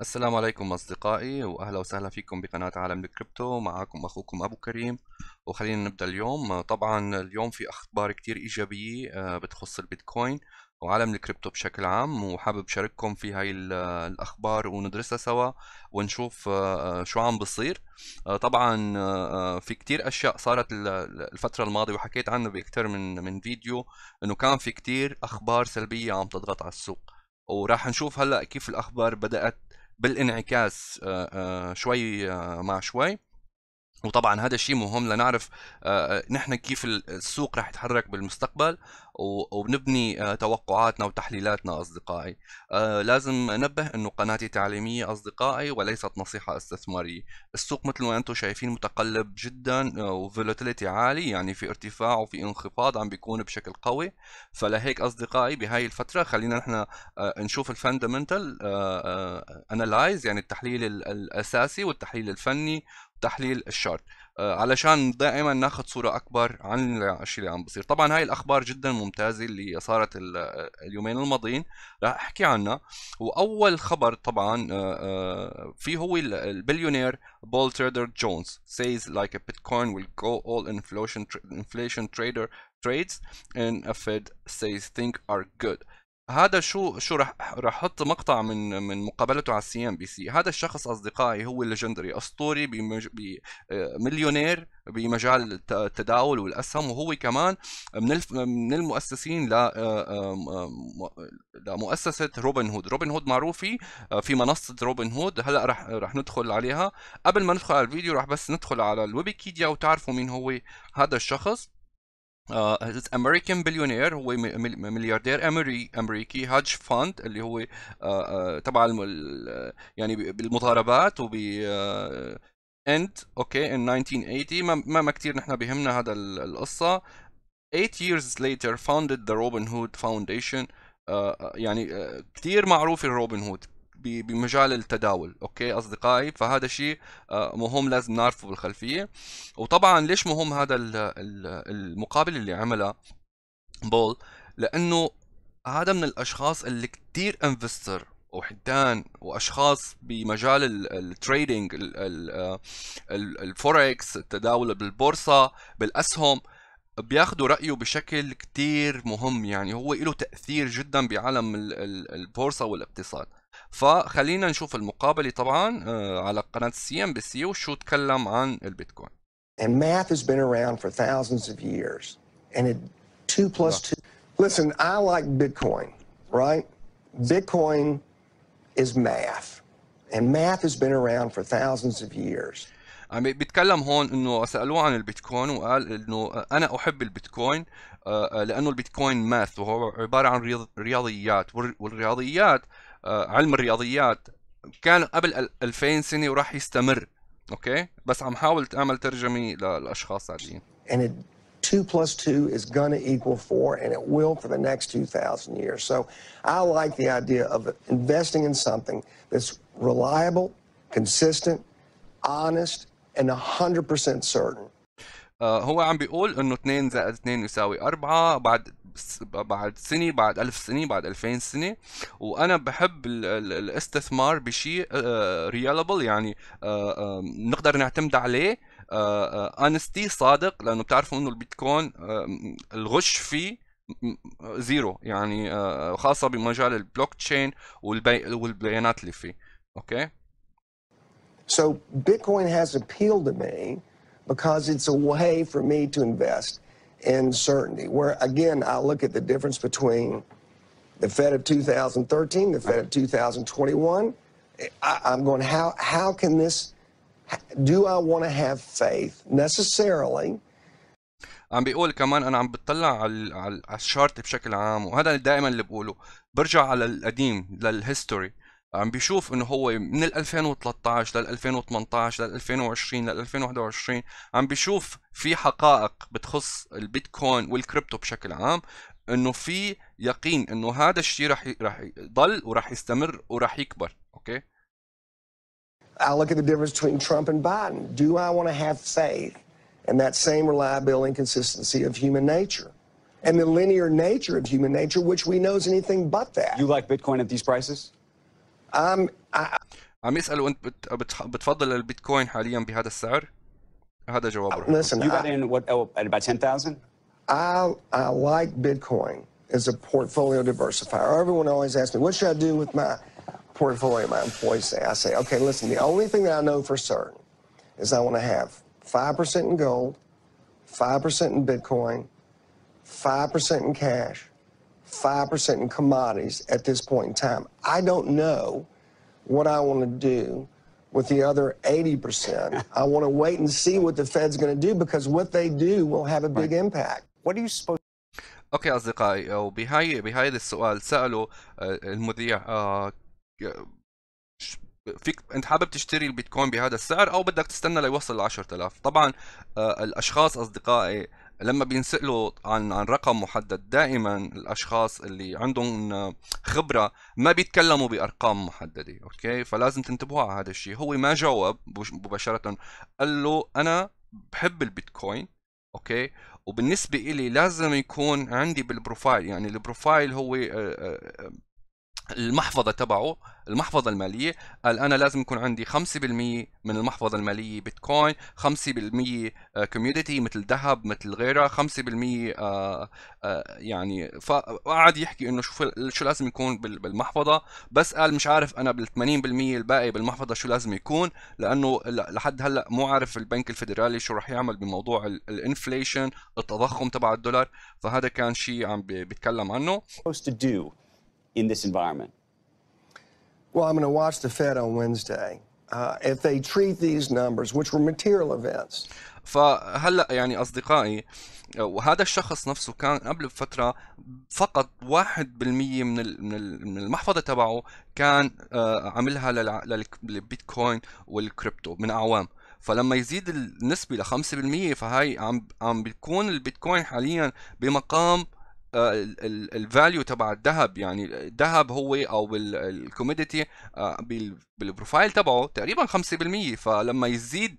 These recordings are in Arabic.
السلام عليكم أصدقائي وأهلا وسهلا فيكم بقناة عالم الكريبتو معكم أخوكم أبو كريم وخلينا نبدأ اليوم طبعا اليوم في أخبار كتير إيجابية آه، بتخص البيتكوين وعالم الكريبتو بشكل عام وحابب شارككم في هاي الأخبار وندرسها سوا ونشوف آه، آه، شو عم بصير طبعا في كتير أشياء صارت الفترة الماضية وحكيت عنه بأكثر من من فيديو إنه كان في كتير أخبار سلبية عم تضغط على السوق وراح نشوف هلا كيف الاخبار بدات بالانعكاس آه، آه، شوي آه، مع شوي وطبعا هذا الشيء مهم لنعرف آه، آه، نحن كيف السوق رح يتحرك بالمستقبل وبنبني آه، توقعاتنا وتحليلاتنا اصدقائي لازم انبه انه قناتي تعليميه اصدقائي وليست نصيحه استثماريه السوق مثل ما انتم شايفين متقلب جدا وفولاتيليتي عالي يعني في ارتفاع وفي انخفاض عم بيكون بشكل قوي فلهيك اصدقائي بهاي الفتره خلينا نحن نشوف الفاندمنتال انالايز يعني التحليل الاساسي والتحليل الفني تحليل الشارت آه، علشان دائما ناخذ صوره اكبر عن الشيء اللي عم بصير طبعا هاي الاخبار جدا ممتازه اللي صارت اليومين الماضيين راح احكي عنها واول خبر طبعا آه، آه، في هو البليونير بول تريدر جونز سيز لايك بيتكوين ويل جو اول all انفلوشن تريدر تريدز ان افيد a ثينك ار جود هذا شو شو رح رح احط مقطع من من مقابلته على السي ام بي سي هذا الشخص اصدقائي هو ليجندري اسطوري بمج... آه، مليونير بمجال التداول والاسهم وهو كمان من الف... من المؤسسين ل لمؤسسه روبن هود روبن هود معروفه في منصه روبن هود هلا رح رح ندخل عليها قبل ما ندخل على الفيديو رح بس ندخل على الويبيكيديا وتعرفوا مين هو هذا الشخص امريكان آه، بليونير هو ملياردير امريكي هاج فاند اللي هو آه، آه، تبع يعني بالمضاربات وب اند اوكي ان 1980 ما ما كثير نحن بهمنا هذا القصه 8 years later founded the Robin Hood Foundation يعني كثير معروفه روبن هود بمجال التداول اوكي اصدقائي فهذا شيء آه، مهم لازم نعرفه بالخلفيه وطبعا ليش مهم هذا المقابل اللي عملها بول لانه هذا من الاشخاص اللي كثير انفستر وحدان واشخاص بمجال التريدينج الفوركس آه، التداول بالبورصه بالاسهم بياخذوا رايه بشكل كثير مهم يعني هو له تاثير جدا بعالم البورصه والاقتصاد فخلينا نشوف المقابله طبعا آه، على قناه السي ام بي سي وشو تكلم عن البيتكوين And math has been around for thousands of years. And it 2 plus 2 Listen, I like Bitcoin, right? Bitcoin is math. And math has been around for thousands of years. عم بيتكلم هون انه سالوه عن البيتكوين وقال انه انا احب البيتكوين آه، لانه البيتكوين ماث وهو عباره عن رياضيات والرياضيات علم الرياضيات كان قبل 2000 سنه وراح يستمر اوكي بس عم حاول اعمل ترجمه للاشخاص عاديين and it, 2 plus 2 is gonna equal 4 and it will for the next 2000 years so i like the idea of investing in something that's reliable consistent honest and 100% certain هو عم بيقول انه 2 زائد 2 يساوي 4 بعد بعد سنه بعد ألف سنه بعد ألفين سنه وانا بحب الاستثمار بشيء ريالبل آه، آه، يعني آه، نقدر نعتمد عليه انستي صادق لانه بتعرفوا انه البيتكوين الغش فيه زيرو يعني خاصه بمجال البلوك تشين والبي... والبيانات اللي فيه اوكي So Bitcoin has appealed to me because it's a way for me to invest in certainty. Where, again, I look at the difference between the Fed of 2013, the Fed of 2021. I, am going, how, how can this, do I want to have faith necessarily? عم بيقول كمان انا عم بتطلع على على الشارت بشكل عام وهذا دائما اللي بقوله برجع على القديم للهيستوري عم بيشوف انه هو من 2013 لل 2018 لل 2020 لل 2021 عم بيشوف في حقائق بتخص البيتكوين والكريبتو بشكل عام انه في يقين انه هذا الشيء رح رح يضل ورح يستمر ورح يكبر اوكي I look at the difference between Trump and Biden. Do I want to have faith in that same reliability and consistency of human nature and the linear nature of human nature, which we know is anything but that? You like Bitcoin at these prices? أم... عم يسالوا انت بت... بت... بتفضل البيتكوين حاليا بهذا السعر؟ هذا جوابه. Listen, you got I... in what oh, at about 10,000? I like Bitcoin as a portfolio diversifier. Everyone always asks me, what should I do with my portfolio? My employees say, I say, okay, listen, the only thing that I know for certain is I want to have 5% in gold, 5% in Bitcoin, 5% in cash, 5% in commodities at this point in time. I don't know what I want to do with the other 80%. I want to wait and see what the Fed's going to do because what they do will have a big impact. What are you supposed اوكي اصدقائي وبهاي بهذا السؤال سالوا المذيع فيك انت حابب تشتري البيتكوين بهذا السعر او بدك تستنى ليوصل ل 10000 طبعا الاشخاص اصدقائي لما بينسالوا عن عن رقم محدد دائما الاشخاص اللي عندهم خبره ما بيتكلموا بارقام محدده اوكي فلازم تنتبهوا على هذا الشيء هو ما جاوب مباشره قال له انا بحب البيتكوين اوكي وبالنسبه إلي لازم يكون عندي بالبروفايل يعني البروفايل هو آه، آه، المحفظه تبعه المحفظه الماليه قال انا لازم يكون عندي 5% من المحفظه الماليه بيتكوين 5% كوميوديتي مثل ذهب مثل غيرها 5% آه، آه، يعني فقعد يحكي انه شو شو لازم يكون بالمحفظه بس قال مش عارف انا بال 80% الباقي بالمحفظه شو لازم يكون لانه لحد هلا مو عارف البنك الفدرالي شو رح يعمل بموضوع الانفليشن التضخم تبع الدولار فهذا كان شيء عم بيتكلم عنه in this environment? Well, I'm going to watch the Fed on Wednesday. Uh, if they treat these numbers, which were material events. فهلا يعني اصدقائي وهذا آه، الشخص نفسه كان قبل بفتره فقط 1% من من المحفظه تبعه كان آه، عملها للبيتكوين والكريبتو من اعوام فلما يزيد النسبه ل 5% فهي عم عم بيكون البيتكوين حاليا بمقام آه، الفاليو تبع الذهب يعني الذهب هو او الكوميديتي آه، بالبروفايل تبعه تقريبا 5% فلما يزيد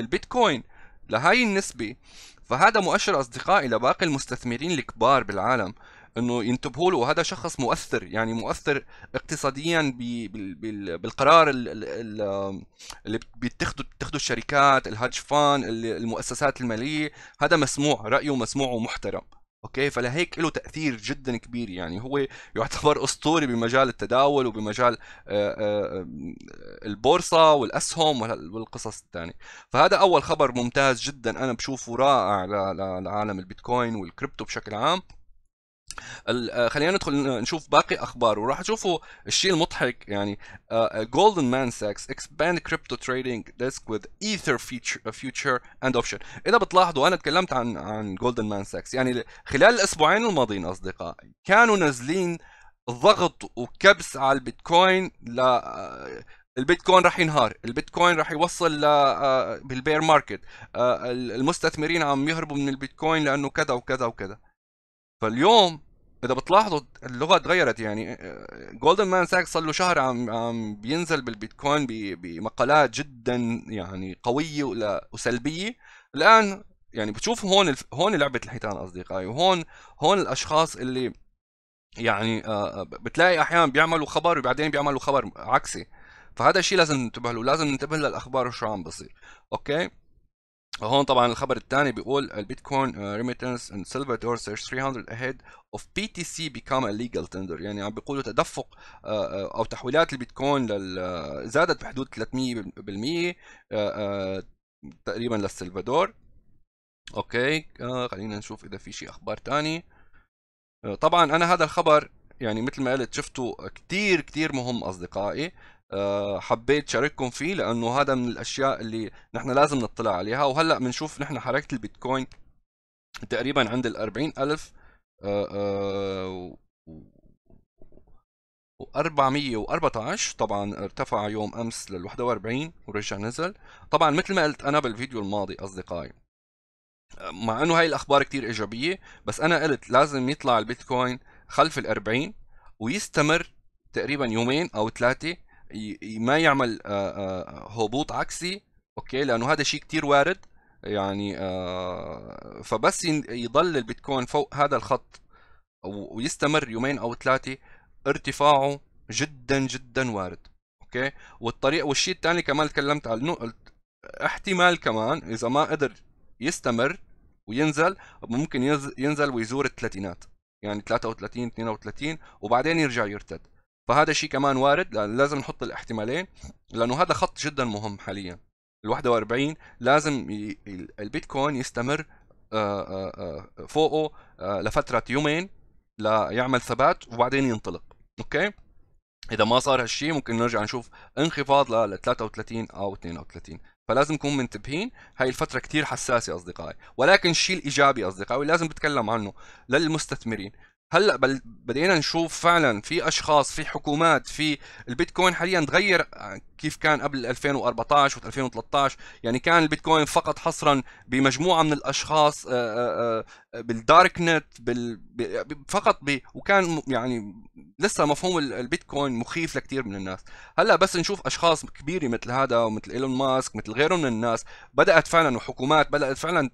البيتكوين لهي النسبه فهذا مؤشر اصدقائي لباقي المستثمرين الكبار بالعالم انه ينتبهوا له هذا شخص مؤثر يعني مؤثر اقتصاديا بالقرار اللي بيتخذوا بتاخذه الشركات الهاج فان المؤسسات الماليه هذا مسموع رايه مسموع ومحترم اوكي فلهيك له تاثير جدا كبير يعني هو يعتبر اسطوري بمجال التداول وبمجال آه، آه، البورصه والاسهم والقصص الثانيه فهذا اول خبر ممتاز جدا انا بشوفه رائع لعالم البيتكوين والكريبتو بشكل عام آه، خلينا ندخل نشوف باقي اخبار وراح تشوفوا الشيء المضحك يعني جولدن مان ساكس اكسباند كريبتو تريدنج ديسك وذ ايثر فيوتشر اند اوبشن اذا بتلاحظوا انا تكلمت عن عن جولدن مان ساكس يعني خلال الاسبوعين الماضيين اصدقائي كانوا نازلين ضغط وكبس على البيتكوين ل آه، البيتكوين راح ينهار البيتكوين راح يوصل ل آه، بالبير ماركت المستثمرين عم يهربوا من البيتكوين لانه كذا وكذا وكذا فاليوم اذا بتلاحظوا اللغه تغيرت يعني جولدن مان ساكس صار له شهر عم عم بينزل بالبيتكوين بمقالات جدا يعني قويه وسلبيه الان يعني بتشوف هون الف... هون لعبه الحيتان اصدقائي وهون هون الاشخاص اللي يعني آه، آه، بتلاقي احيانا بيعملوا خبر وبعدين بيعملوا خبر عكسي فهذا الشيء لازم ننتبه له لازم ننتبه للاخبار وشو عم بصير اوكي هون طبعا الخبر الثاني بيقول البيتكوين ريميتنس ان سلفادور سيرش 300 اهيد اوف بي تي سي بيكام ليجل تندر يعني عم بيقولوا تدفق uh, uh, او تحويلات البيتكوين لل uh, زادت بحدود 300% تقريبا للسلفادور اوكي خلينا نشوف اذا في شيء اخبار ثاني طبعا انا هذا الخبر يعني مثل ما قلت شفته كثير كثير مهم اصدقائي آه، حبيت شارككم فيه لانه هذا من الاشياء اللي نحن لازم نطلع عليها وهلا بنشوف نحن حركه البيتكوين تقريبا عند ال 40000 و414 طبعا ارتفع يوم امس لل 41 ورجع نزل طبعا مثل ما قلت انا بالفيديو الماضي اصدقائي مع انه هاي الاخبار كتير ايجابيه بس انا قلت لازم يطلع البيتكوين خلف ال 40 ويستمر تقريبا يومين او ثلاثه ما يعمل هبوط عكسي اوكي لانه هذا شيء كثير وارد يعني فبس يضل البيتكوين فوق هذا الخط ويستمر يومين او ثلاثه ارتفاعه جدا جدا وارد اوكي والطريق والشيء الثاني كمان تكلمت عنه احتمال كمان اذا ما قدر يستمر وينزل ممكن ينزل ويزور الثلاثينات يعني 33 32 وبعدين يرجع يرتد فهذا الشيء كمان وارد لازم نحط الاحتمالين لانه هذا خط جدا مهم حاليا ال 41 لازم البيتكوين يستمر آه، آه، آه، فوقه لفتره يومين ليعمل ثبات وبعدين ينطلق اوكي اذا ما صار هالشيء ممكن نرجع نشوف انخفاض ل 33 او 32 فلازم نكون منتبهين هاي الفتره كثير حساسه اصدقائي ولكن الشيء الايجابي اصدقائي لازم بتكلم عنه للمستثمرين هلا بل بدينا نشوف فعلا في اشخاص في حكومات في البيتكوين حاليا تغير آه، كيف كان قبل 2014 و2013 يعني كان البيتكوين فقط حصرا بمجموعه من الاشخاص آه، آه، بالدارك نت بال... فقط ب... وكان يعني لسه مفهوم البيتكوين مخيف لكثير من الناس هلا بس نشوف اشخاص كبيره مثل هذا ومثل ايلون ماسك مثل غيره من الناس بدات فعلا وحكومات بدات فعلا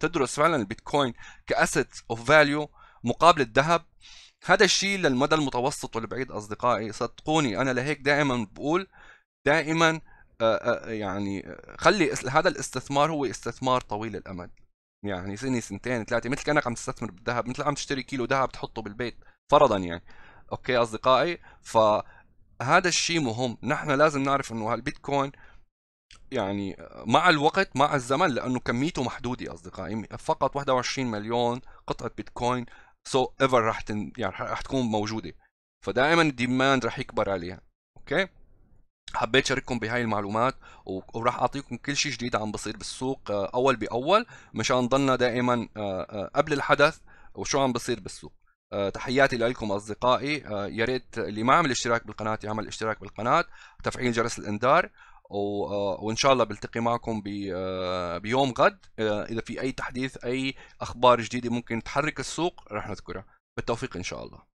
تدرس فعلا البيتكوين كاسيت اوف فاليو مقابل الذهب هذا الشيء للمدى المتوسط والبعيد اصدقائي صدقوني انا لهيك دائما بقول دائما آه، آه، آه، يعني خلي هذا الاستثمار هو استثمار طويل الامد يعني سنه سنتين ثلاثه مثل كانك عم تستثمر بالذهب مثل عم تشتري كيلو ذهب تحطه بالبيت فرضا يعني اوكي اصدقائي فهذا الشيء مهم نحن لازم نعرف انه هالبيتكوين يعني مع الوقت مع الزمن لانه كميته محدوده اصدقائي فقط 21 مليون قطعه بيتكوين سو so ايفر رح تن... يعني رح تكون موجوده فدائما الديماند رح يكبر عليها اوكي حبيت شارككم بهاي المعلومات وراح اعطيكم كل شيء جديد عم بصير بالسوق آه، اول باول مشان نضلنا دائما آه، آه، قبل الحدث وشو عم بصير بالسوق تحياتي لكم اصدقائي يا ريت اللي ما عمل اشتراك بالقناه يعمل اشتراك بالقناه تفعيل جرس الانذار آه، وان شاء الله بلتقي معكم آه، بيوم غد آه، اذا في اي تحديث اي اخبار جديده ممكن تحرك السوق رح نذكرها بالتوفيق ان شاء الله